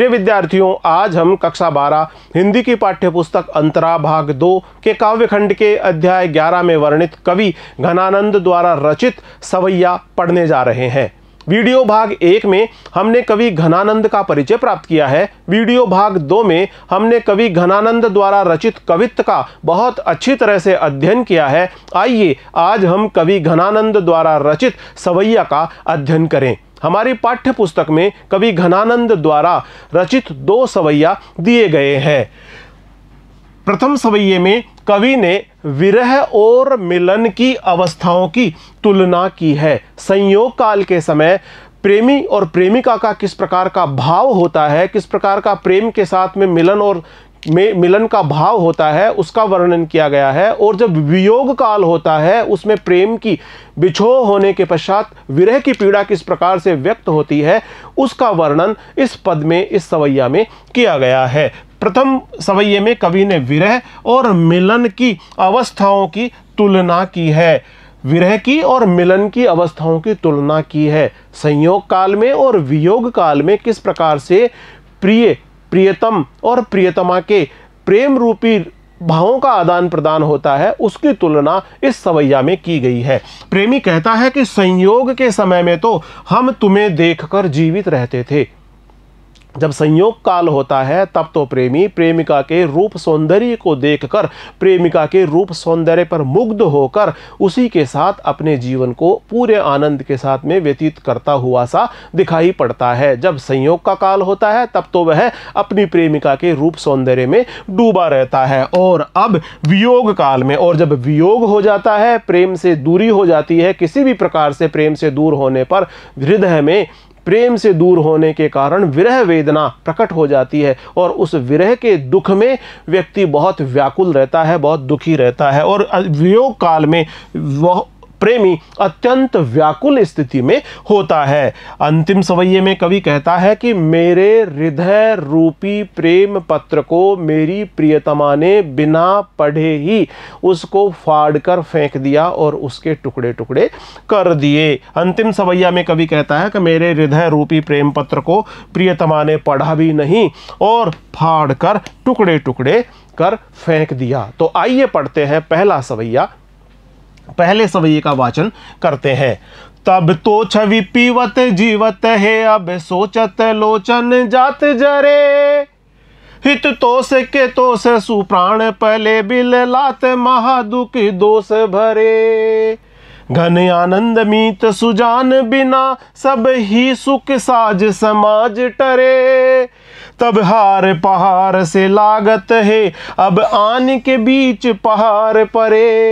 प्रिय विद्यार्थियों आज हम कक्षा बारह हिंदी की पाठ्यपुस्तक अंतरा भाग दो के काव्यखंड के अध्याय ग्यारह में वर्णित कवि घनानंद द्वारा रचित सवैया पढ़ने जा रहे हैं वीडियो भाग एक में हमने कवि घनानंद का परिचय प्राप्त किया है वीडियो भाग दो में हमने कवि घनानंद द्वारा रचित कवित्व का बहुत अच्छी तरह से अध्ययन किया है आइए आज हम कवि घनानंद द्वारा रचित सवैया का अध्ययन करें हमारी पाठ्य पुस्तक में कवि घनानंद द्वारा रचित दो सवैया दिए गए हैं प्रथम सवैये में कवि ने विरह और मिलन की अवस्थाओं की तुलना की है संयोग काल के समय प्रेमी और प्रेमिका का किस प्रकार का भाव होता है किस प्रकार का प्रेम के साथ में मिलन और में मिलन का भाव होता है उसका वर्णन किया गया है और जब वियोग काल होता है उसमें प्रेम की बिछो होने के पश्चात विरह की पीड़ा किस प्रकार से व्यक्त होती है उसका वर्णन इस पद में इस सवैया में किया गया है प्रथम सवैये में कवि ने विरह और मिलन की अवस्थाओं की तुलना की है विरह की और मिलन की अवस्थाओं की तुलना की है संयोग काल में और वियोग काल में किस प्रकार से प्रिय प्रियतम और प्रियतमा के प्रेम रूपी भावों का आदान प्रदान होता है उसकी तुलना इस सवैया में की गई है प्रेमी कहता है कि संयोग के समय में तो हम तुम्हें देखकर जीवित रहते थे जब संयोग काल होता है तब तो प्रेमी प्रेमिका के रूप सौंदर्य को देखकर प्रेमिका के रूप सौंदर्य पर मुग्ध होकर उसी के साथ अपने जीवन को पूरे आनंद के साथ में व्यतीत करता हुआ सा दिखाई पड़ता है जब संयोग का काल होता है तब तो वह अपनी प्रेमिका के रूप सौंदर्य में डूबा रहता है और अब वियोग काल में और जब वियोग हो जाता है प्रेम से दूरी हो जाती है किसी भी प्रकार से प्रेम से दूर होने पर हृदय में प्रेम से दूर होने के कारण विरह वेदना प्रकट हो जाती है और उस विरह के दुख में व्यक्ति बहुत व्याकुल रहता है बहुत दुखी रहता है और वियोग काल में वह प्रेमी अत्यंत व्याकुल स्थिति में होता है अंतिम सवैये में कवि कहता है कि मेरे हृदय रूपी प्रेम पत्र को मेरी प्रियतमा ने बिना पढ़े ही उसको फाड़ कर फेंक दिया और उसके टुकड़े टुकड़े कर दिए अंतिम सवैया में कवि कहता है कि मेरे हृदय रूपी प्रेम पत्र को प्रियतमा ने पढ़ा भी नहीं और फाड़ कर टुकड़े टुकड़े कर फेंक दिया तो आइए पढ़ते हैं पहला सवैया पहले सवैये का वाचन करते हैं तब तो छवि पीवत जीवत है अब सोचत लोचन जात जरे हित तो से के तो से सुप्राण पहले बिल लात महादुख दोष भरे घन आनंद मीत सुजान बिना सब ही सुख साज समाज टरे तब हार पहाड़ से लागत है अब आन के बीच पहाड़ परे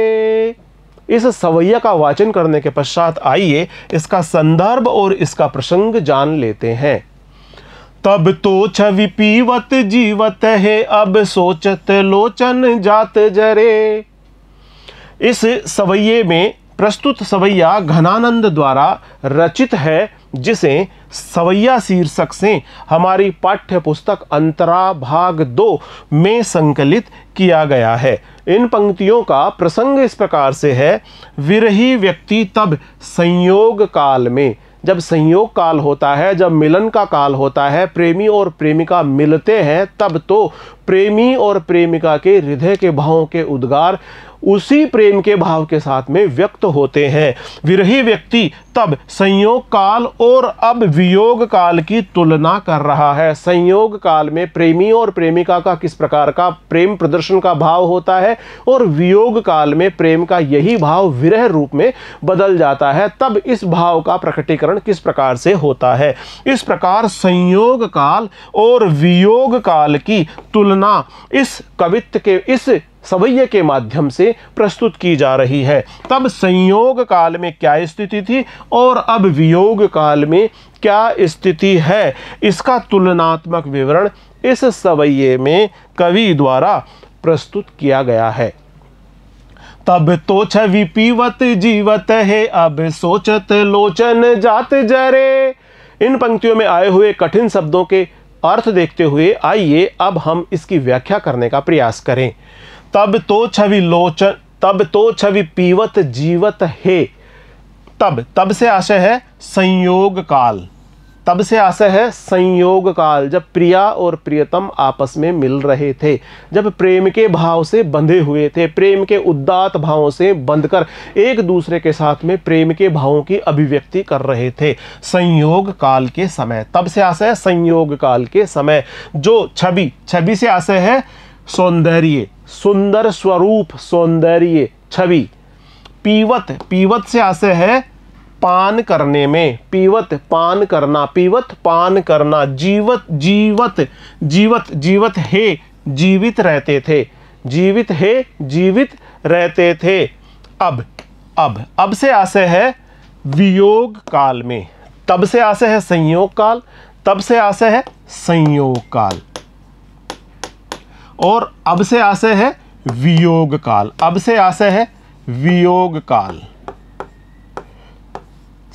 इस सवैया का वाचन करने के पश्चात आइए इसका संदर्भ और इसका प्रसंग जान लेते हैं तब तो छवि पीवत जीवत है अब सोचत लोचन जात जरे इस सवैये में प्रस्तुत सवैया घनानंद द्वारा रचित है जिसे सवैया शीर्षक से हमारी पाठ्य पुस्तक अंतरा भाग दो में संकलित किया गया है इन पंक्तियों का प्रसंग इस प्रकार से है विरही व्यक्ति तब संयोग काल में जब संयोग काल होता है जब मिलन का काल होता है प्रेमी और प्रेमिका मिलते हैं तब तो प्रेमी और प्रेमिका के हृदय के भावों के उद्गार उसी प्रेम के भाव के साथ में व्यक्त होते हैं विरही व्यक्ति तब संयोग काल और अब वियोग काल की तुलना कर रहा है संयोग काल में प्रेमी और प्रेमिका का किस प्रकार का प्रेम प्रदर्शन का भाव होता है और वियोग काल में प्रेम का यही भाव विरह रूप में बदल जाता है तब इस भाव का प्रकटीकरण किस प्रकार से होता है इस प्रकार संयोग काल और वियोग काल की तुलना इस कवित्व के इस सवैये के माध्यम से प्रस्तुत की जा रही है तब संयोग काल में क्या स्थिति थी और अब वियोग काल में क्या स्थिति है इसका तुलनात्मक विवरण इस सवैये में कवि द्वारा प्रस्तुत किया गया है तब तो छवि पीवत जीवत है अब सोचत लोचन जात जरे इन पंक्तियों में आए हुए कठिन शब्दों के अर्थ देखते हुए आइए अब हम इसकी व्याख्या करने का प्रयास करें तब तो छवि लोचन तब तो छवि पीवत जीवत हे तब तब से आशय है संयोग काल तब से आशय है संयोग काल जब प्रिया और प्रियतम आपस में मिल रहे थे जब प्रेम के भाव से बंधे हुए थे प्रेम के उद्दात भावों से बंधकर एक दूसरे के साथ में प्रेम के भावों की अभिव्यक्ति कर रहे थे संयोग काल के समय तब से आशय है संयोग काल के समय जो छवि छवि से आशय है सौंदर्य सुंदर स्वरूप सौंदर्य छवि पीवत पीवत से आशय है पान करने में पीवत पान करना पीवत पान करना जीवत जीवत जीवत जीवत हे जीवित रहते थे जीवित हे जीवित रहते थे अब अब अब से आशय है वियोग काल में तब से आशय है संयोग काल तब से आशय है संयोग काल और अब से आशय है वियोग काल अब से आशय है वियोग काल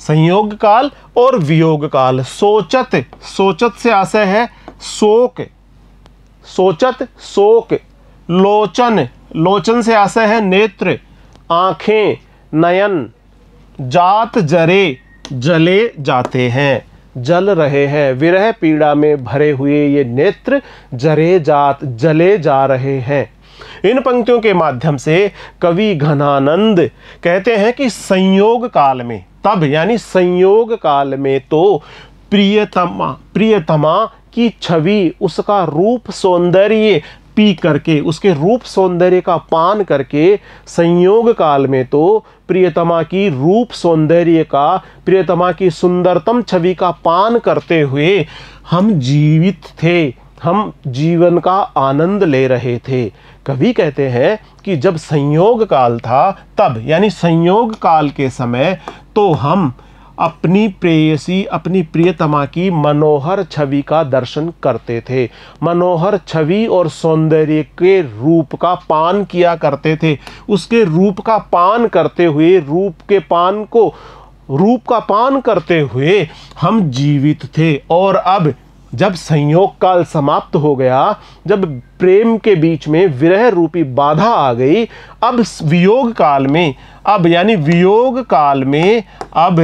संयोग काल और वियोग काल सोचत सोचत से आशय है शोक सोचत शोक लोचन लोचन से आशय है नेत्र आंखें नयन जात जरे जले जाते हैं जल रहे हैं विरह पीड़ा में भरे हुए ये नेत्र जरे जात जले जा रहे हैं इन पंक्तियों के माध्यम से कवि घनानंद कहते हैं कि संयोग काल में तब यानी संयोग काल में तो प्रियतमा प्रियतमा की छवि उसका रूप सौंदर्य पी करके उसके रूप सौंदर्य का पान करके संयोग काल में तो प्रियतमा की रूप सौंदर्य का प्रियतमा की सुंदरतम छवि का पान करते हुए हम जीवित थे हम जीवन का आनंद ले रहे थे कवि कहते हैं कि जब संयोग काल था तब यानी संयोग काल के समय तो हम अपनी प्रेयसी अपनी प्रियतमा की मनोहर छवि का दर्शन करते थे मनोहर छवि और सौंदर्य के रूप का पान किया करते थे उसके रूप का पान करते हुए रूप के पान को रूप का पान करते हुए हम जीवित थे और अब जब संयोग काल समाप्त हो गया जब प्रेम के बीच में विरह रूपी बाधा आ गई अब वियोग काल में अब यानी वियोग काल में अब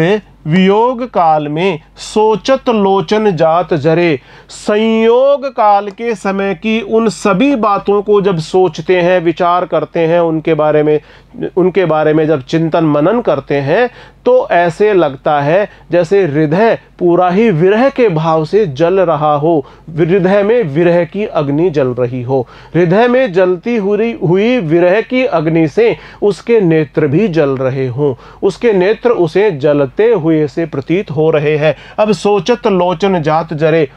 वियोग काल में सोचत लोचन जात जरे संयोग काल के समय की उन सभी बातों को जब सोचते हैं विचार करते हैं उनके बारे में उनके बारे में जब चिंतन मनन करते हैं तो ऐसे लगता है जैसे हृदय पूरा ही विरह के भाव से जल रहा हो हृदय में विरह की अग्नि जल रही हो हृदय में जलती हुई हुई विरह की अग्नि से उसके नेत्र भी जल रहे हों उसके नेत्र उसे जलते हुए से प्रतीत हो रहे हैं अब सोचत लोचन जात जरे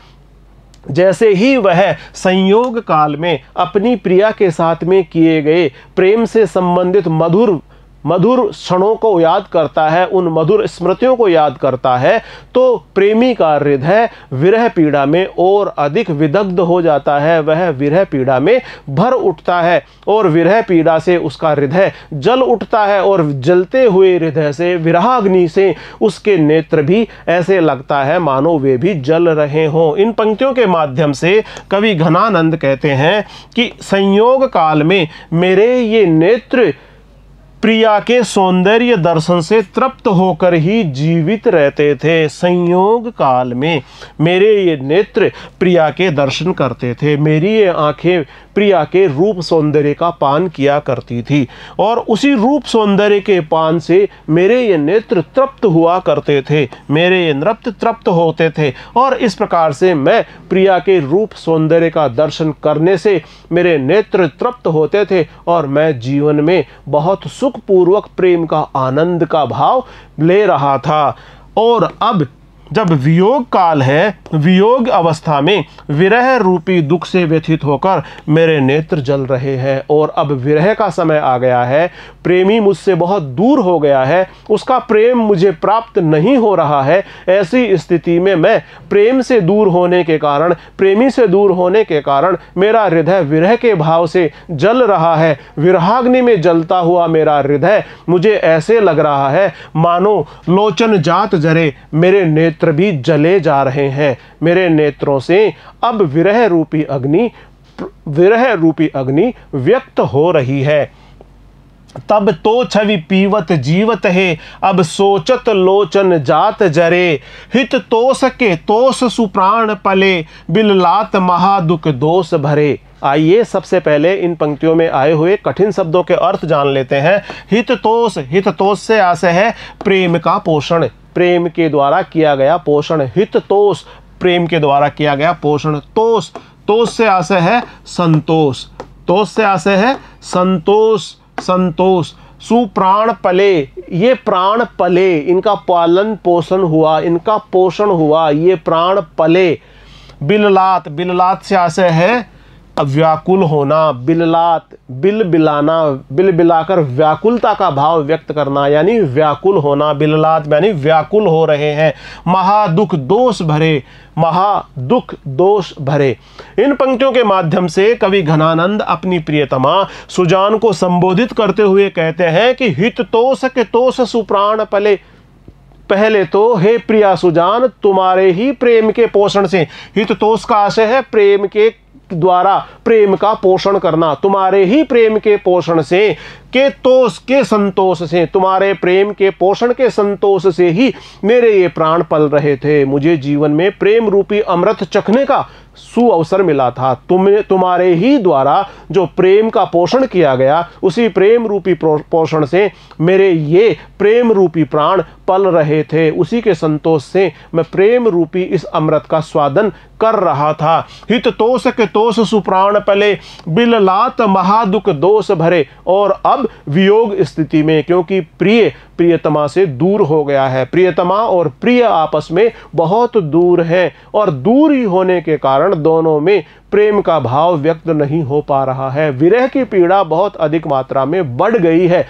जैसे ही वह संयोग काल में अपनी प्रिया के साथ में किए गए प्रेम से संबंधित मधुर मधुर क्षणों को याद करता है उन मधुर स्मृतियों को याद करता है तो प्रेमी का हृदय विरह पीड़ा में और अधिक विदग्ध हो जाता है वह विरह पीड़ा में भर उठता है और विरह पीड़ा से उसका हृदय जल उठता है और जलते हुए हृदय से विराग्नि से उसके नेत्र भी ऐसे लगता है मानो वे भी जल रहे हों इन पंक्तियों के माध्यम से कवि घनानंद कहते हैं कि संयोग काल में मेरे ये नेत्र प्रिया के सौंदर्य दर्शन से तृप्त होकर ही जीवित रहते थे संयोग काल में मेरे ये नेत्र प्रिया के दर्शन करते थे मेरी ये आँखें प्रिया के रूप सौंदर्य का पान किया करती थी और उसी रूप सौंदर्य के पान से मेरे ये नेत्र तृप्त हुआ करते थे मेरे ये नृत्य तृप्त होते थे और इस प्रकार से मैं प्रिया के रूप सौंदर्य का दर्शन करने से मेरे नेत्र तृप्त होते थे और मैं जीवन में बहुत सुख सुखपूर्वक पूर्वक प्रेम का आनंद का भाव ले रहा था और अब जब वियोग काल है वियोग अवस्था में विरह रूपी दुख से व्यथित होकर मेरे नेत्र जल रहे हैं और अब विरह का समय आ गया है प्रेमी मुझसे बहुत दूर हो गया है उसका प्रेम मुझे प्राप्त नहीं हो रहा है ऐसी स्थिति में मैं प्रेम से दूर होने के कारण प्रेमी से दूर होने के कारण मेरा हृदय विरह के भाव से जल रहा है विरहाग्नि में जलता हुआ मेरा हृदय मुझे ऐसे लग रहा है मानो लोचन जात जरे मेरे नेत्र नेत्र भी जले जा रहे हैं मेरे नेत्रों से अब विरह रूपी अग्नि विरह रूपी अग्नि व्यक्त हो रही है तब तो छवि पीवत जीवत है अब सोचत लोचन जात जरे हित तोस के तोस सुप्राण पले बिललात महादुख दोष भरे आइए सबसे पहले इन पंक्तियों में आए हुए कठिन शब्दों के अर्थ जान लेते हैं हित तोष हित तोष से आशय है प्रेम का पोषण प्रेम के द्वारा किया गया पोषण हित तोष प्रेम के द्वारा किया गया पोषण तोष तोष से आशय है संतोष तोष से आशय है संतोष संतोष सुप्राण पले ये प्राण पले इनका पालन पोषण हुआ इनका पोषण हुआ ये प्राण पले बिललात बिललात से आशय है व्याकुल होना बिललात बिल बिलाना बिल बिलाकर व्याकुलता का भाव व्यक्त करना यानी व्याकुल होना बिललात यानी व्याकुल हो रहे हैं महा दुख दोष भरे महा दुख दोष भरे इन पंक्तियों के माध्यम से कवि घनानंद अपनी प्रियतमा सुजान को संबोधित करते हुए कहते हैं कि हित तोष के तोष सुप्राण पले पहले तो हे प्रिया सुजान तुम्हारे ही प्रेम के पोषण से हित तोष का आशय है प्रेम के द्वारा प्रेम का पोषण करना तुम्हारे ही प्रेम के पोषण से के तोष के संतोष से तुम्हारे प्रेम के पोषण के संतोष से ही मेरे ये प्राण पल रहे थे मुझे जीवन में प्रेम रूपी अमृत चखने का सुअवसर मिला था तुम्हें तुम्हारे ही द्वारा जो प्रेम का पोषण किया गया उसी प्रेम रूपी पोषण से मेरे ये प्रेम रूपी प्राण पल रहे थे उसी के संतोष से मैं प्रेम रूपी इस अमृत का स्वादन कर रहा था हित तोष के तोष सुप्राण पले बिललात महादुख दोष भरे और अब वियोग स्थिति में क्योंकि प्रिय प्रियतमा से दूर हो गया है प्रियतमा और प्रिय आपस में बहुत दूर है और दूर ही होने के कारण कारण दोनों में प्रेम का भाव व्यक्त नहीं हो पा रहा है विरह की पीड़ा बहुत अधिक मात्रा में बढ़ गई है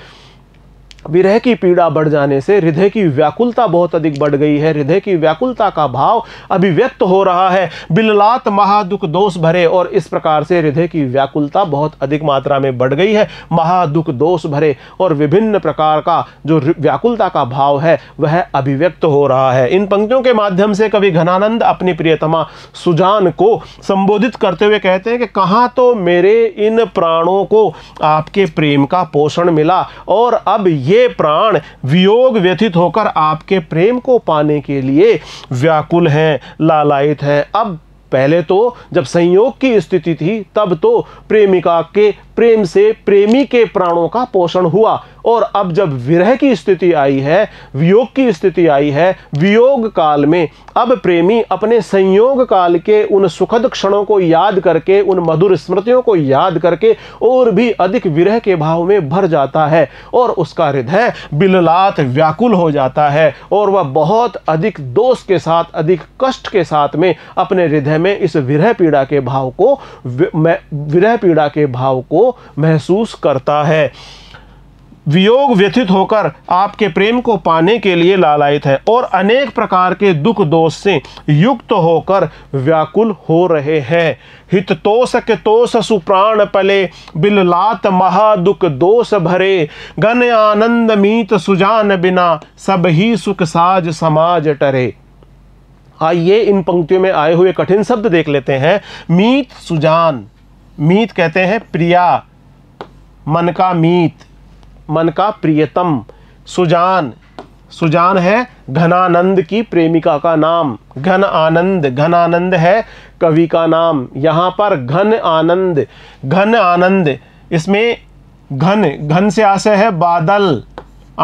विरह की पीड़ा बढ़ जाने से हृदय की व्याकुलता बहुत अधिक बढ़ गई है हृदय की व्याकुलता का भाव अभिव्यक्त हो रहा है बिललात महादुख दोष भरे और इस प्रकार से हृदय की व्याकुलता बहुत अधिक मात्रा में बढ़ गई है महादुख दोष भरे और विभिन्न प्रकार का जो व्याकुलता का भाव है वह अभिव्यक्त हो रहा है इन पंक्तियों के माध्यम से कवि घनानंद अपनी प्रियतमा सुजान को संबोधित करते हुए कहते हैं कि कहाँ तो मेरे इन प्राणों को आपके प्रेम का पोषण मिला और अब ये ये प्राण वियोग व्यथित होकर आपके प्रेम को पाने के लिए व्याकुल हैं लालायित हैं अब पहले तो जब संयोग की स्थिति थी तब तो प्रेमिका के प्रेम से प्रेमी के प्राणों का पोषण हुआ और अब जब विरह की स्थिति आई है वियोग की स्थिति आई है वियोग काल में अब प्रेमी अपने संयोग काल के उन सुखद क्षणों को याद करके उन मधुर स्मृतियों को याद करके और भी अधिक विरह के भाव में भर जाता है और उसका हृदय बिललात व्याकुल हो जाता है और वह बहुत अधिक दोष के साथ अधिक कष्ट के साथ में अपने हृदय में इस विरह पीड़ा के भाव को विरह पीड़ा के भाव को महसूस करता है वियोग व्यथित होकर आपके प्रेम को पाने के लिए लालायित है और अनेक प्रकार के दुख दोष से युक्त होकर व्याकुल हो रहे हैं हित तोष के तोष सुप्राण पले बिललात महा दुख दोष भरे गन आनंद मीत सुजान बिना सब ही सुख साज समाज टरे आइए इन पंक्तियों में आए हुए कठिन शब्द देख लेते हैं मीत सुजान मीत कहते हैं प्रिया मन का मीत मन का प्रियतम सुजान सुजान है घनानंद की प्रेमिका का नाम घन आनंद घन आनंद है कवि का नाम यहाँ पर घन आनंद घन आनंद इसमें घन घन से आशय है बादल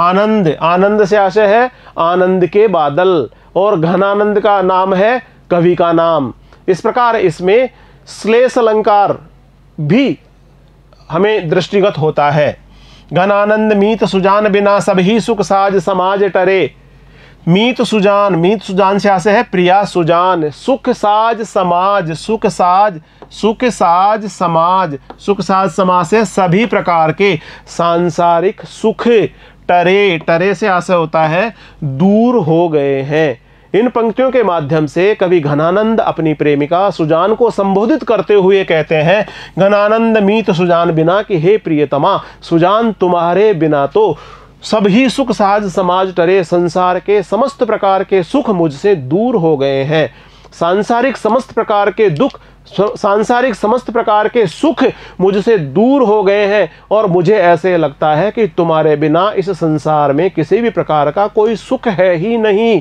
आनंद आनंद से आशय है आनंद के बादल और घनानंद का नाम है कवि का नाम इस प्रकार इसमें श्लेष अलंकार भी हमें दृष्टिगत होता है घनानंद मीत सुजान बिना सभी सुख साज समाज टरे मीत सुजान मीत सुजान से आशे है प्रिया सुजान सुख साज समाज सुख साज सुख साज समाज सुख साज समाज से सभी प्रकार के सांसारिक सुख टरे टरे से आशय होता है दूर हो गए हैं इन पंक्तियों के माध्यम से कवि घनानंद अपनी प्रेमिका सुजान को संबोधित करते हुए कहते हैं घनानंद मीत सुजान बिना कि हे प्रियतमा सुजान तुम्हारे बिना तो सभी सुख साज समाज टरे संसार के समस्त प्रकार के सुख मुझसे दूर हो गए हैं सांसारिक समस्त प्रकार के दुख सांसारिक समस्त प्रकार के सुख मुझसे दूर हो गए हैं और मुझे ऐसे लगता है कि तुम्हारे बिना इस संसार में किसी भी प्रकार का कोई सुख है ही नहीं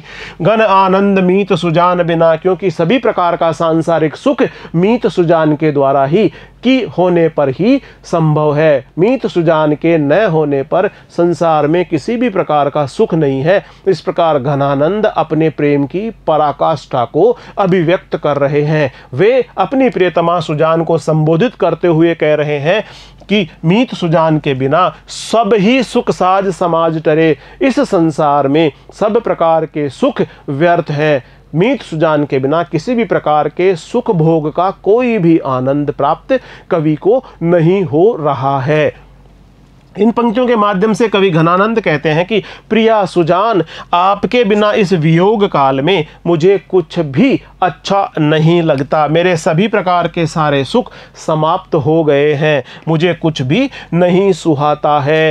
घन आनंद मीत सुजान बिना क्योंकि सभी प्रकार का सांसारिक सुख मीत सुजान के द्वारा ही की होने पर ही संभव है मीत सुजान के न होने पर संसार में किसी भी प्रकार का सुख नहीं है इस प्रकार घनानंद अपने प्रेम की पराकाष्ठा को अभिव्यक्त कर रहे हैं वे अपनी प्रियतमा सुजान को संबोधित करते हुए कह रहे हैं कि मीत सुजान के बिना सब ही सुख साज समाज टरे इस संसार में सब प्रकार के सुख व्यर्थ हैं मीत सुजान के बिना किसी भी प्रकार के सुख भोग का कोई भी आनंद प्राप्त कवि को नहीं हो रहा है इन पंक्तियों के माध्यम से कवि घनानंद कहते हैं कि प्रिया सुजान आपके बिना इस वियोग काल में मुझे कुछ भी अच्छा नहीं लगता मेरे सभी प्रकार के सारे सुख समाप्त हो गए हैं मुझे कुछ भी नहीं सुहाता है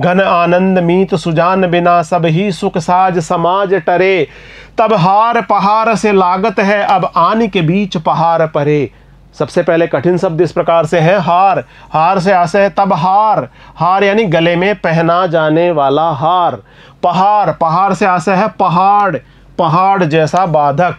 घन आनंद मीत सुजान बिना सब ही सुख साज समाज टरे तब हार पहाड़ से लागत है अब आन के बीच पहाड़ परे सबसे पहले कठिन शब्द इस प्रकार से है हार हार से आशय है तब हार हार यानी गले में पहना जाने वाला हार पहाड़ पहाड़ से आशय है पहाड़ पहाड़ जैसा बाधक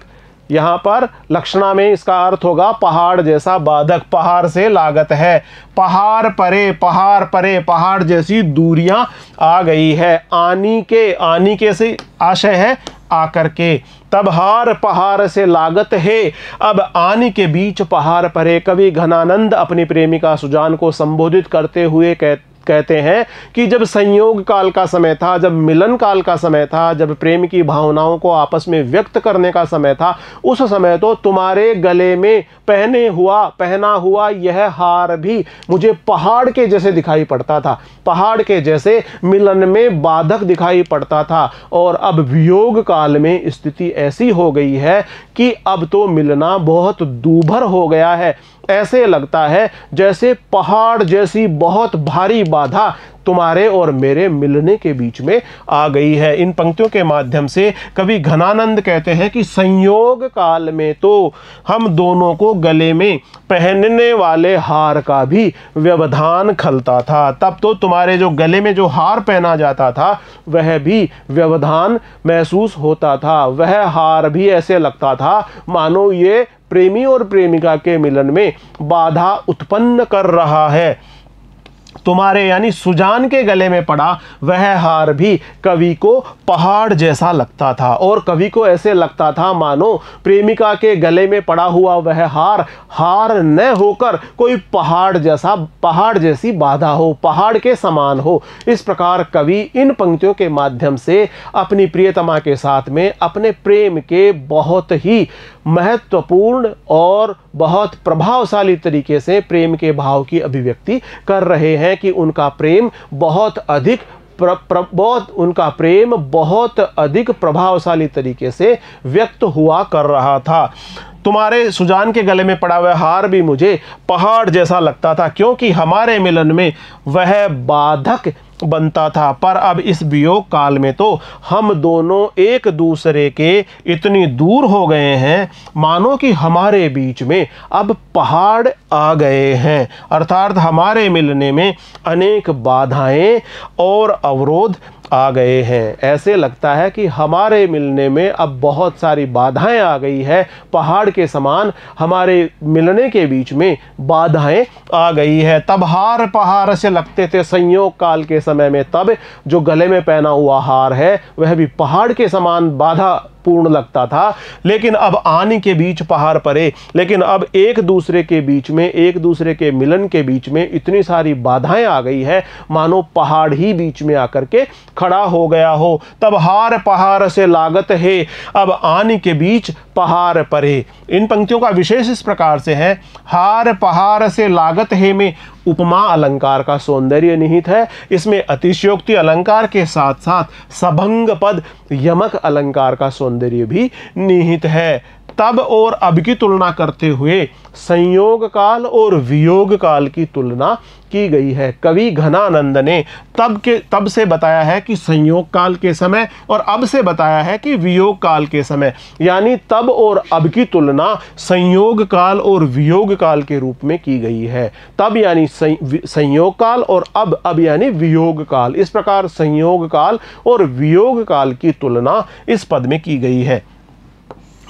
यहाँ पर लक्षणा में इसका अर्थ होगा पहाड़ जैसा बाधक पहाड़ से लागत है पहाड़ परे पहाड़ परे पहाड़ जैसी दूरियाँ आ गई है आनी के आनी के से आशय है आकर के तब हार पहाड़ से लागत है अब आने के बीच पहाड़ पर कवि घनानंद अपनी प्रेमिका सुजान को संबोधित करते हुए कहते कहते हैं कि जब संयोग काल का समय था जब मिलन काल का समय था जब प्रेम की भावनाओं को आपस में व्यक्त करने का समय था उस समय तो तुम्हारे गले में पहने हुआ पहना हुआ यह हार भी मुझे पहाड़ के जैसे दिखाई पड़ता था पहाड़ के जैसे मिलन में बाधक दिखाई पड़ता था और अब वियोग काल में स्थिति ऐसी हो गई है कि अब तो मिलना बहुत दूभर हो गया है ऐसे लगता है जैसे पहाड़ जैसी बहुत भारी बाधा तुम्हारे और मेरे मिलने के बीच में आ गई है इन पंक्तियों के माध्यम से कवि घनानंद कहते हैं कि संयोग काल में तो हम दोनों को गले में पहनने वाले हार का भी व्यवधान खलता था तब तो तुम्हारे जो गले में जो हार पहना जाता था वह भी व्यवधान महसूस होता था वह हार भी ऐसे लगता था मानो ये प्रेमी और प्रेमिका के मिलन में बाधा उत्पन्न कर रहा है तुम्हारे यानी सुजान के गले में पड़ा वह हार भी कवि को पहाड़ जैसा लगता था और कवि को ऐसे लगता था मानो प्रेमिका के गले में पड़ा हुआ वह हार हार न होकर कोई पहाड़ जैसा पहाड़ जैसी बाधा हो पहाड़ के समान हो इस प्रकार कवि इन पंक्तियों के माध्यम से अपनी प्रियतमा के साथ में अपने प्रेम के बहुत ही महत्वपूर्ण और बहुत प्रभावशाली तरीके से प्रेम के भाव की अभिव्यक्ति कर रहे हैं कि उनका प्रेम बहुत अधिक प्र, प्र, बहुत उनका प्रेम बहुत अधिक प्रभावशाली तरीके से व्यक्त हुआ कर रहा था तुम्हारे सुजान के गले में पड़ा हुआ हार भी मुझे पहाड़ जैसा लगता था क्योंकि हमारे मिलन में वह बाधक बनता था पर अब इस वियोग काल में तो हम दोनों एक दूसरे के इतनी दूर हो गए हैं मानो कि हमारे बीच में अब पहाड़ आ गए हैं अर्थात हमारे मिलने में अनेक बाधाएं और अवरोध आ गए हैं ऐसे लगता है कि हमारे मिलने में अब बहुत सारी बाधाएं आ गई है पहाड़ के समान हमारे मिलने के बीच में बाधाएं आ गई है तब हार पहाड़ से लगते थे संयोग काल के समय में तब जो गले में पहना हुआ हार है वह भी पहाड़ के समान बाधा पूर्ण लगता था लेकिन अब आने के बीच पहाड़ परे लेकिन अब एक दूसरे के बीच में एक दूसरे के मिलन के बीच में इतनी सारी बाधाएं आ गई है मानो पहाड़ ही बीच में आकर के खड़ा हो गया हो तब हार पहाड़ से लागत है अब आने के बीच पहाड़ परे इन पंक्तियों का विशेष इस प्रकार से है हार पहाड़ से लागत है में उपमा अलंकार का सौंदर्य निहित है इसमें अतिशयोक्ति अलंकार के साथ साथ सभंग पद यमक अलंकार का सौंदर्य सौंदर्य भी निहित है तब और अब की तुलना करते हुए संयोग काल और वियोग काल की तुलना की गई है कवि घनानंद ने तब के तब से बताया है कि संयोग काल के समय और अब से बताया है कि वियोग काल के समय यानी तब और अब की तुलना संयोग काल और वियोग काल के रूप में की गई है तब यानी संयोग काल और अब अब यानी वियोग काल इस प्रकार संयोग काल और वियोग काल की तुलना इस पद में की गई है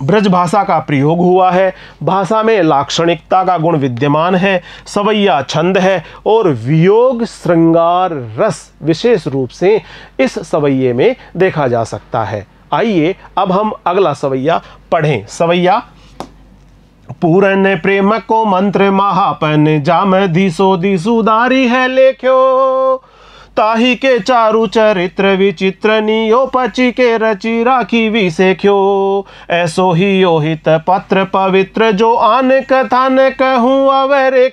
ब्रज भाषा का प्रयोग हुआ है भाषा में लाक्षणिकता का गुण विद्यमान है सवैया छंद है और वियोग श्रृंगार रस विशेष रूप से इस सवैये में देखा जा सकता है आइए अब हम अगला सवैया पढ़ें सवैया पूरन प्रेम को मंत्र महापन जाम धीसो धीसुदारी है लेख्यो ताही के चारु चरित्र विचित्र पची के रचि राखी विशेख्यो ऐसो ही योहित पत्र पवित्र जो आन कथान कहूँ अवै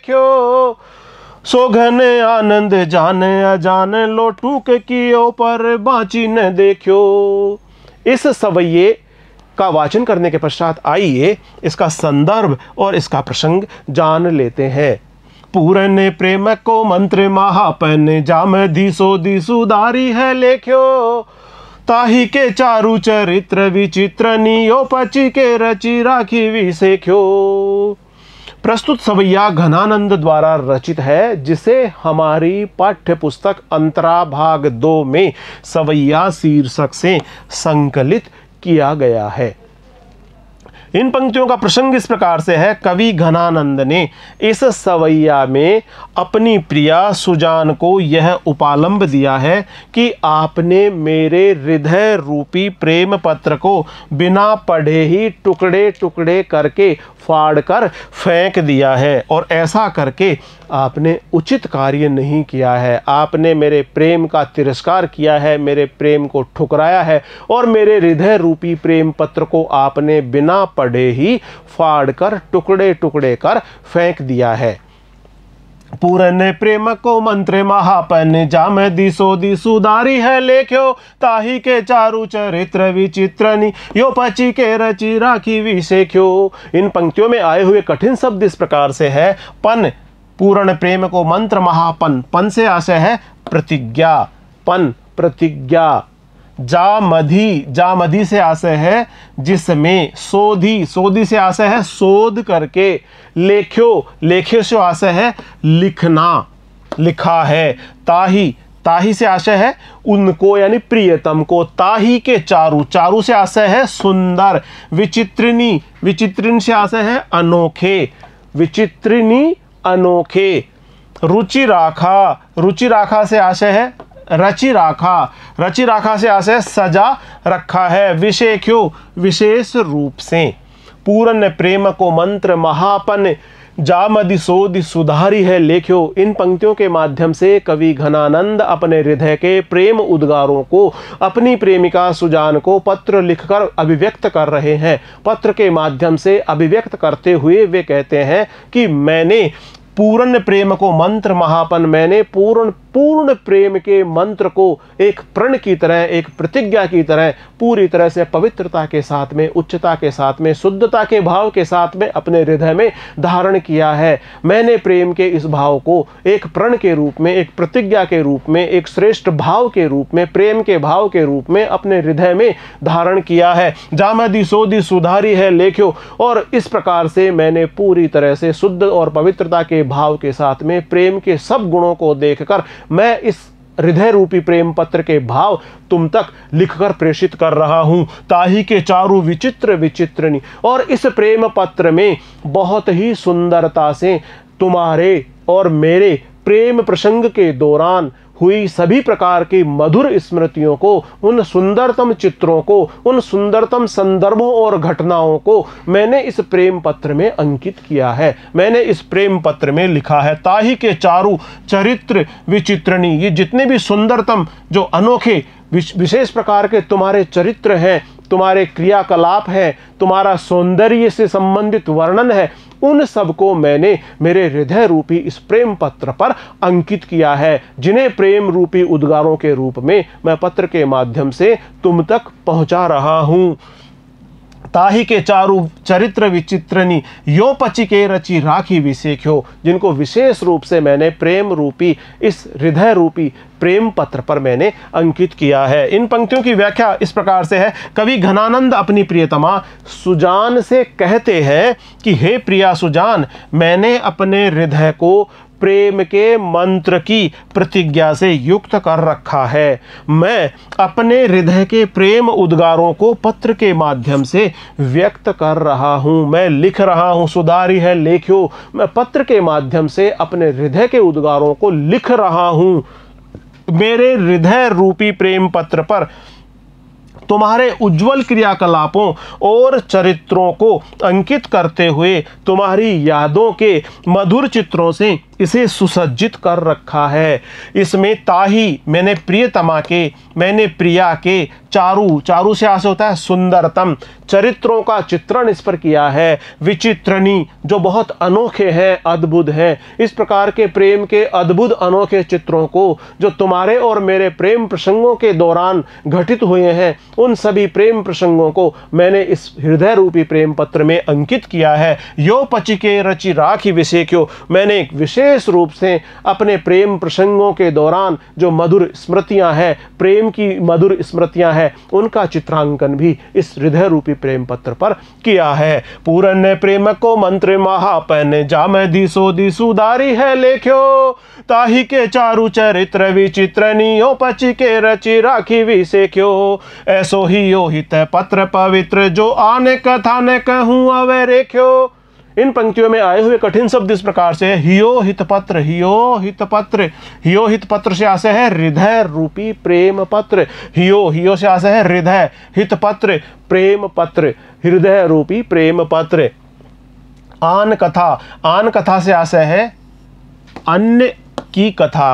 सोघन आनंद जान अजान लोटूक कियो पर बाची न देखियो इस सवैये का वाचन करने के पश्चात आइए इसका संदर्भ और इसका प्रसंग जान लेते हैं पूरन प्रेम को मंत्र महापन जाम दिसो दी है लेख्यो ताही के चारु चरित्र विचित्र पची के रचि राखी विसेख्यो प्रस्तुत सवैया घनानंद द्वारा रचित है जिसे हमारी पाठ्य पुस्तक अंतरा भाग दो में सवैया शीर्षक से संकलित किया गया है इन पंक्तियों का प्रसंग इस प्रकार से है कवि घनानंद ने इस सवैया में अपनी प्रिया सुजान को यह उपालंब दिया है कि आपने मेरे हृदय रूपी प्रेम पत्र को बिना पढ़े ही टुकड़े टुकड़े करके फाड़ कर फेंक दिया है और ऐसा करके आपने उचित कार्य नहीं किया है आपने मेरे प्रेम का तिरस्कार किया है मेरे प्रेम को ठुकराया है और मेरे हृदय रूपी प्रेम पत्र को आपने बिना पढ़े ही फाड़ कर टुकड़े टुकड़े कर फेंक दिया है पूरन प्रेम को मंत्र महापन जाम दी सोदी सुधारी है लेख्यो ताही के चारु चरित्र विचित्र यो पची के रची राखी विशेख्यो इन पंक्तियों में आए हुए कठिन शब्द इस प्रकार से है पन पूर्ण प्रेम को मंत्र महापन पन से आशय है प्रतिज्ञा पन प्रतिज्ञा जा जा जामधि से आशय है जिसमें सोधी सोधी से आशय है शोध करके लेख्यो लेख्यो से आशय है लिखना लिखा है ताही ताही से आशय है उनको यानी प्रियतम को ताही के चारू चारू से आशय है सुंदर विचित्रिनी विचित्रिन से आशय है अनोखे विचित्रिनी अनोखे रुचि राखा रुचि राखा से आशय है रचि राखा रचि राखा से आशय सजा रखा है विषय क्यों विशेष रूप से पूरन प्रेम को मंत्र महापन जामदि सोदि सुधारी है लेख्यो इन पंक्तियों के माध्यम से कवि घनानंद अपने हृदय के प्रेम उद्गारों को अपनी प्रेमिका सुजान को पत्र लिखकर अभिव्यक्त कर रहे हैं पत्र के माध्यम से अभिव्यक्त करते हुए वे कहते हैं कि मैंने पूर्ण प्रेम को मंत्र महापन मैंने पूर्ण पूर्ण प्रेम के मंत्र को एक प्रण की तरह एक प्रतिज्ञा की तरह पूरी तरह से पवित्रता के साथ में उच्चता के साथ में शुद्धता के भाव के साथ में अपने हृदय में धारण किया है मैंने प्रेम के इस भाव को एक प्रण के रूप में एक प्रतिज्ञा के रूप में एक श्रेष्ठ भाव के रूप में प्रेम के भाव के रूप में अपने हृदय में धारण किया है जामदी सोदी सुधारी है लेख्यो और इस प्रकार से मैंने पूरी तरह से शुद्ध और पवित्रता के भाव के साथ में प्रेम के सब गुणों को देखकर मैं इस हृदय रूपी प्रेम पत्र के भाव तुम तक लिखकर प्रेषित कर रहा हूँ ताही के चारों विचित्र विचित्रनी और इस प्रेम पत्र में बहुत ही सुंदरता से तुम्हारे और मेरे प्रेम प्रसंग के दौरान हुई सभी प्रकार की मधुर स्मृतियों को उन सुंदरतम चित्रों को उन सुंदरतम संदर्भों और घटनाओं को मैंने इस प्रेम पत्र में अंकित किया है मैंने इस प्रेम पत्र में लिखा है ताही के चारू चरित्र विचित्रणी ये जितने भी सुंदरतम जो अनोखे विशेष प्रकार के तुम्हारे चरित्र हैं तुम्हारे क्रियाकलाप हैं तुम्हारा सौंदर्य से संबंधित वर्णन है उन सबको मैंने मेरे हृदय रूपी इस प्रेम पत्र पर अंकित किया है जिन्हें प्रेम रूपी उद्गारों के रूप में मैं पत्र के माध्यम से तुम तक पहुंचा रहा हूं ताही के चारु चरित्र विचित्रनी यो पची के रची राखी विशेख्यो जिनको विशेष रूप से मैंने प्रेम रूपी इस हृदय रूपी प्रेम पत्र पर मैंने अंकित किया है इन पंक्तियों की व्याख्या इस प्रकार से है कवि घनानंद अपनी प्रियतमा सुजान से कहते हैं कि हे प्रिया सुजान मैंने अपने हृदय को प्रेम के मंत्र की प्रतिज्ञा से युक्त कर रखा है मैं अपने हृदय के प्रेम उद्गारों को पत्र के माध्यम से व्यक्त कर रहा हूँ मैं लिख रहा हूँ सुधारी है लेख्यो मैं पत्र के माध्यम से अपने हृदय के उद्गारों को लिख रहा हूँ मेरे हृदय रूपी प्रेम पत्र पर तुम्हारे उज्जवल क्रियाकलापों और चरित्रों को अंकित करते हुए तुम्हारी यादों के मधुर चित्रों से इसे सुसज्जित कर रखा है इसमें ताही मैंने प्रियतमा के मैंने प्रिया के चारू चारू से आस होता है सुंदरतम चरित्रों का चित्रण इस पर किया है विचित्रणी जो बहुत अनोखे हैं अद्भुत हैं इस प्रकार के प्रेम के अद्भुत अनोखे चित्रों को जो तुम्हारे और मेरे प्रेम प्रसंगों के दौरान घटित हुए हैं उन सभी प्रेम प्रसंगों को मैंने इस हृदय रूपी प्रेम पत्र में अंकित किया है यो पचिके रचि राखी विषय क्यों मैंने एक विशेष विशेष रूप से अपने प्रेम प्रसंगों के दौरान जो मधुर स्मृतियां हैं प्रेम की मधुर स्मृतियां हैं उनका चित्रांकन भी इस हृदय रूपी प्रेम पत्र पर किया है पूरन ने प्रेम को मंत्र महापन जाम दिसो दिसुदारी है लेख्यो ताही के चारु चरित्र विचित्र नियो पची के रचि राखी सेख्यो ऐसो ही यो हित पत्र पवित्र जो आने कथा ने कहूँ अवे रेख्यो इन पंक्तियों में आए हुए कठिन शब्द इस प्रकार से हियो हितपत्र हियो हितपत्र हियो हितपत्र से आशय है हृदय रूपी प्रेम पत्र हियो हियो से आशय है हृदय हितपत्र प्रेम पत्र हृदय रूपी प्रेम पत्र आन कथा आन कथा से आशय है अन्य की कथा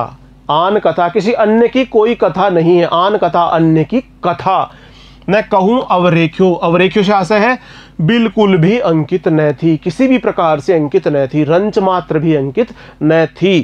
आन कथा किसी अन्य की कोई कथा नहीं है आन कथा अन्य की कथा मैं कहूं अवरेख्यो अवरेख्यो से आशय है बिल्कुल भी अंकित न थी किसी भी प्रकार से अंकित न थी रंच मात्र भी अंकित न थी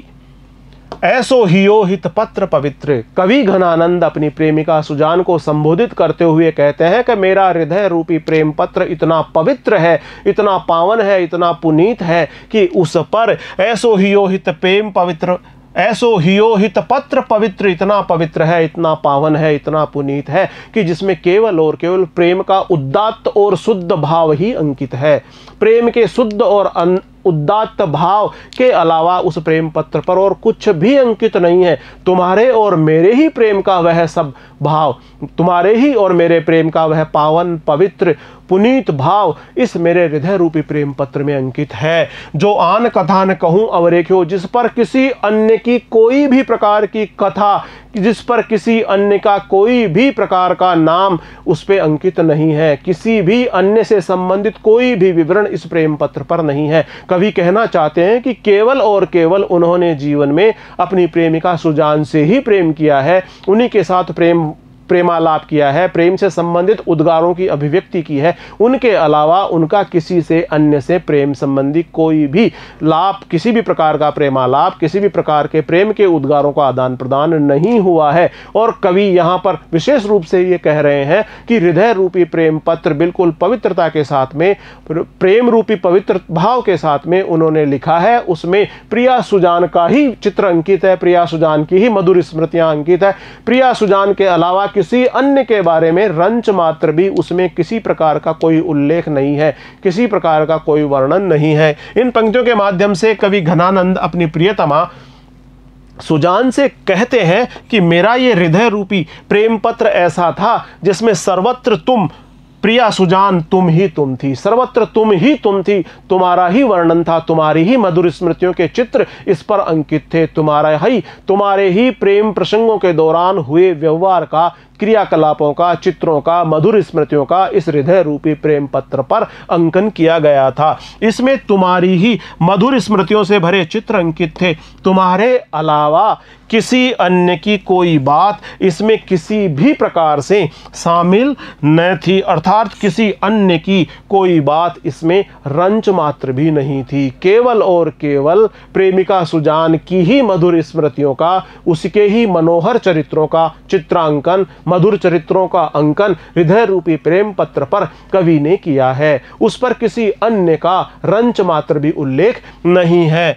ऐसो हियो हित पत्र पवित्र कवि घनानंद अपनी प्रेमिका सुजान को संबोधित करते हुए कहते हैं कि मेरा हृदय रूपी प्रेम पत्र इतना पवित्र है इतना पावन है इतना पुनीत है कि उस पर ऐसो हियो हित प्रेम पवित्र ऐसो हियो हित पत्र पवित्र इतना पवित्र है इतना पावन है इतना पुनीत है कि जिसमें केवल और केवल प्रेम का उदात्त और शुद्ध भाव ही अंकित है प्रेम के शुद्ध और अन... उदात्त भाव के अलावा उस प्रेम पत्र पर और कुछ भी अंकित नहीं है तुम्हारे और मेरे ही प्रेम का वह सब भाव तुम्हारे ही और मेरे प्रेम का वह पावन पवित्र पुनीत भाव इस मेरे हृदय रूपी प्रेम पत्र में अंकित है जो आन कथा न अवरेख्यो जिस पर किसी अन्य की कोई भी प्रकार की कथा जिस पर किसी अन्य का कोई भी प्रकार का नाम उस पर अंकित नहीं है किसी भी अन्य से संबंधित कोई भी विवरण इस प्रेम पत्र पर नहीं है कवि कहना चाहते हैं कि केवल और केवल उन्होंने जीवन में अपनी प्रेमिका सुजान से ही प्रेम किया है उन्हीं के साथ प्रेम प्रेमालाप किया है प्रेम से संबंधित उद्गारों की अभिव्यक्ति की है उनके अलावा उनका किसी से अन्य से प्रेम संबंधी कोई भी लाप किसी भी प्रकार का प्रेमालाप किसी भी प्रकार के प्रेम के उद्गारों का आदान प्रदान नहीं हुआ है और कवि यहाँ पर विशेष रूप से ये कह रहे हैं कि हृदय रूपी प्रेम पत्र बिल्कुल पवित्रता के साथ में प्रेम रूपी पवित्र भाव के साथ में उन्होंने लिखा है उसमें प्रिया सुजान का ही चित्र अंकित है प्रिया सुजान की ही मधुर स्मृतियां अंकित है प्रिया सुजान के अलावा किसी अन्य के बारे में रंच मात्र भी उसमें किसी प्रकार का कोई उल्लेख नहीं है किसी प्रकार का कोई वर्णन नहीं है इन पंक्तियों के माध्यम से कवि घनानंद अपनी प्रियतमा सुजान से कहते हैं कि मेरा ये हृदय रूपी प्रेम पत्र ऐसा था जिसमें सर्वत्र तुम प्रिया सुजान तुम ही तुम थी सर्वत्र तुम ही तुम थी तुम्हारा ही वर्णन था तुम्हारी ही मधुर स्मृतियों के चित्र इस पर अंकित थे तुम्हारा ही तुम्हारे ही प्रेम प्रसंगों के दौरान हुए व्यवहार का क्रियाकलापों का चित्रों का मधुर स्मृतियों का इस हृदय रूपी प्रेम पत्र पर अंकन किया गया था इसमें तुम्हारी ही मधुर स्मृतियों से भरे चित्र अंकित थे तुम्हारे अलावा किसी अन्य की कोई बात इसमें किसी भी प्रकार से शामिल न थी अर्थात किसी अन्य की कोई बात इसमें रंच मात्र भी नहीं थी केवल और केवल प्रेमिका सुजान की ही मधुर स्मृतियों का उसके ही मनोहर चरित्रों का चित्रांकन मधुर चरित्रों का अंकन हृदय रूपी प्रेम पत्र पर कवि ने किया है उस पर किसी अन्य का रंच मात्र भी उल्लेख नहीं है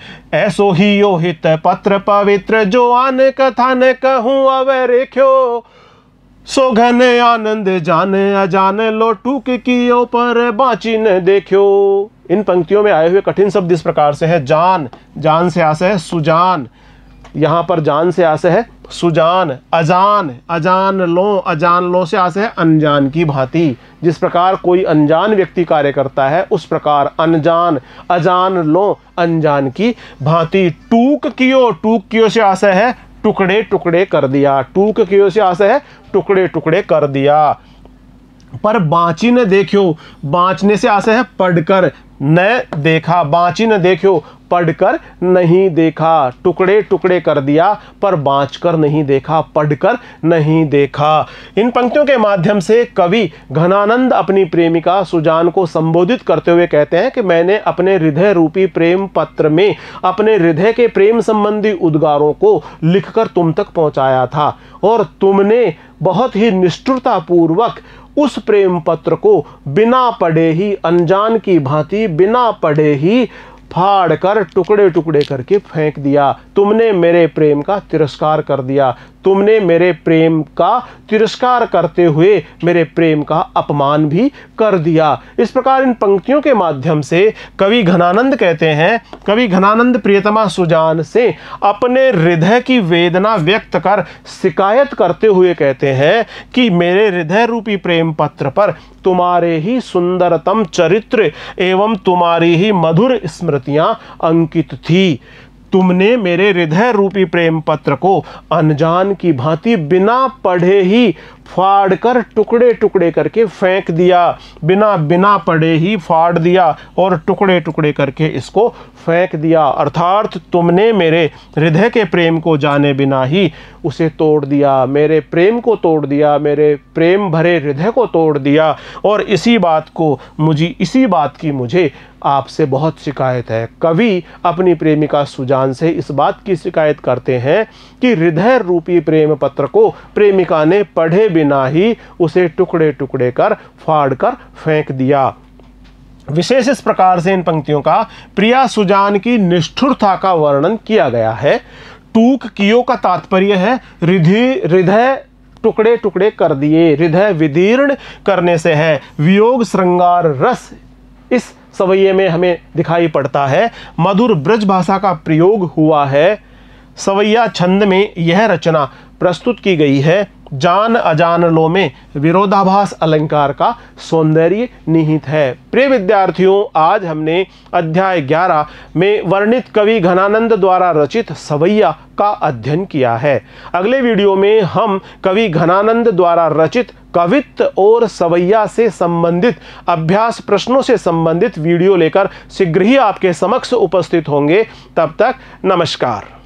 ऐसो ही यो हित पत्र पवित्र जो आन कथा कथन कहूँ अवै सो घने आनंद जाने अजान लोटूक कियो पर बाची ने देखो इन पंक्तियों में आए हुए कठिन शब्द इस प्रकार से है जान जान से आशय सुजान यहाँ पर जान से आशय है सुजान अजान अजान लो अजान लो से आशय है अनजान की भांति जिस प्रकार कोई अनजान व्यक्ति कार्य करता है उस प्रकार अनजान अजान लो अनजान की भांति टूक कियो टूक कियो से आशय है टुकड़े टुकड़े कर दिया टूक कियो से आशय है टुकड़े टुकड़े कर दिया पर बाची ने देखियो बाँचने से आशय है पढ़कर न देखा बाँची ने देखियो पढ़कर नहीं देखा टुकड़े टुकड़े कर दिया पर बाँचकर नहीं देखा पढ़कर नहीं देखा इन पंक्तियों के माध्यम से कवि घनानंद अपनी प्रेमिका सुजान को संबोधित करते हुए कहते हैं कि मैंने अपने हृदय रूपी प्रेम पत्र में अपने हृदय के प्रेम संबंधी उद्गारों को लिखकर तुम तक पहुंचाया था और तुमने बहुत ही निष्ठुरतापूर्वक उस प्रेम पत्र को बिना पढ़े ही अनजान की भांति बिना पढ़े ही फाड़ कर टुकड़े टुकड़े करके फेंक दिया तुमने मेरे प्रेम का तिरस्कार कर दिया तुमने मेरे प्रेम का तिरस्कार करते हुए मेरे प्रेम का अपमान भी कर दिया इस प्रकार इन पंक्तियों के माध्यम से कवि घनानंद कहते हैं कवि घनानंद प्रियतमा सुजान से अपने हृदय की वेदना व्यक्त कर शिकायत करते हुए कहते हैं कि मेरे हृदय रूपी प्रेम पत्र पर तुम्हारे ही सुंदरतम चरित्र एवं तुम्हारी ही मधुर स्मृति पंक्तियाँ अंकित थी तुमने मेरे हृदय रूपी प्रेम पत्र को अनजान की भांति बिना पढ़े ही फाड़ कर टुकड़े टुकड़े करके फेंक दिया बिना बिना पड़े ही फाड़ दिया और टुकड़े टुकड़े करके इसको फेंक दिया अर्थात तुमने मेरे हृदय के प्रेम को जाने बिना ही उसे तोड़ दिया मेरे प्रेम को तोड़ दिया मेरे प्रेम भरे हृदय को तोड़ दिया और इसी बात को मुझे इसी बात की मुझे आपसे बहुत शिकायत है कवि अपनी प्रेमिका सुजान से इस बात की शिकायत करते हैं कि हृदय रूपी प्रेम पत्र को प्रेमिका ने पढ़े बिना ही उसे टुकड़े टुकड़े कर फाड़ कर फेंक दिया विशेष इस प्रकार से इन पंक्तियों का प्रिया सुजान की निष्ठुरता का वर्णन किया गया है टूक कियो का तात्पर्य है रिधि हृदय टुकड़े टुकड़े कर दिए हृदय विदीर्ण करने से है वियोग श्रृंगार रस इस सवैये में हमें दिखाई पड़ता है मधुर ब्रज भाषा का प्रयोग हुआ है सवैया छंद में यह रचना प्रस्तुत की गई है जान लो में विरोधाभास अलंकार का सौंदर्य निहित है प्रिय विद्यार्थियों आज हमने अध्याय 11 में वर्णित कवि घनानंद द्वारा रचित सवैया का अध्ययन किया है अगले वीडियो में हम कवि घनानंद द्वारा रचित कवित्त और सवैया से संबंधित अभ्यास प्रश्नों से संबंधित वीडियो लेकर शीघ्र ही आपके समक्ष उपस्थित होंगे तब तक नमस्कार